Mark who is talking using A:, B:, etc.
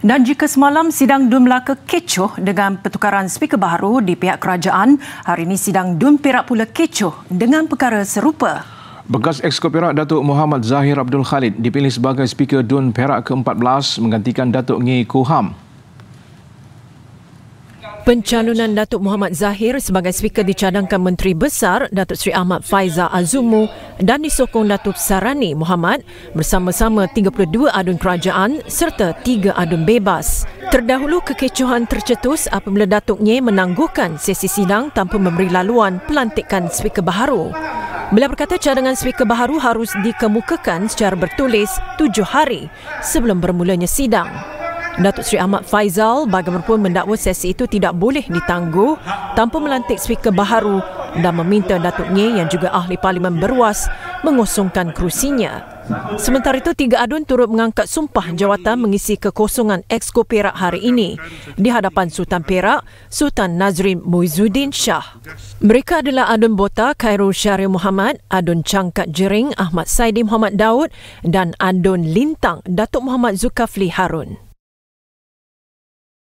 A: Dan jika semalam sidang DUM Melaka kecoh dengan pertukaran speaker baru di pihak kerajaan, hari ini sidang DUM Perak pula kecoh dengan perkara serupa.
B: Bekas Exco Perak Datuk Muhammad Zahir Abdul Khalid dipilih sebagai speaker dum Perak ke-14 menggantikan Datuk Ngi Kuham.
A: Pencalonan Datuk Muhammad Zahir sebagai speaker dicadangkan Menteri Besar Datuk Seri Ahmad Faiza Azumu dan disokong Datuk Sarani Muhammad bersama-sama 32 adun kerajaan serta 3 adun bebas. Terdahulu kekecohan tercetus apabila Datuknya menangguhkan sesi sidang tanpa memberi laluan pelantikan speaker baharu. Beliau berkata cadangan speaker baharu harus dikemukakan secara bertulis 7 hari sebelum bermulanya sidang. Datuk Seri Ahmad Faizal bagaimanapun mendakwa sesi itu tidak boleh ditangguh tanpa melantik speaker baharu dan meminta Datuk Nye yang juga ahli parlimen berwas mengosongkan kerusinya. Sementara itu, tiga adun turut mengangkat sumpah jawatan mengisi kekosongan Exco Perak hari ini di hadapan Sultan Perak, Sultan Nazrin Muizuddin Shah. Mereka adalah adun bota Khairul Syari Muhammad, adun cangkat jering Ahmad Saidi Muhammad Daud dan adun lintang Datuk Muhammad Zulkafli Harun.